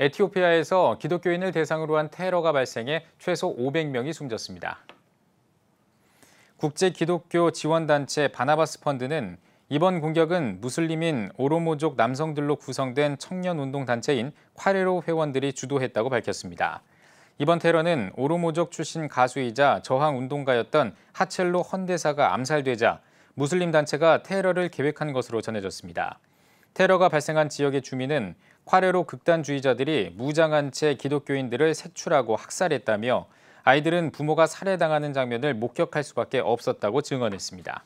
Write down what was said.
에티오피아에서 기독교인을 대상으로 한 테러가 발생해 최소 500명이 숨졌습니다. 국제 기독교 지원단체 바나바스 펀드는 이번 공격은 무슬림인 오로모족 남성들로 구성된 청년운동단체인 콰레로 회원들이 주도했다고 밝혔습니다. 이번 테러는 오로모족 출신 가수이자 저항운동가였던 하첼로 헌대사가 암살되자 무슬림 단체가 테러를 계획한 것으로 전해졌습니다. 테러가 발생한 지역의 주민은 화려로 극단주의자들이 무장한 채 기독교인들을 색출하고 학살했다며 아이들은 부모가 살해당하는 장면을 목격할 수밖에 없었다고 증언했습니다.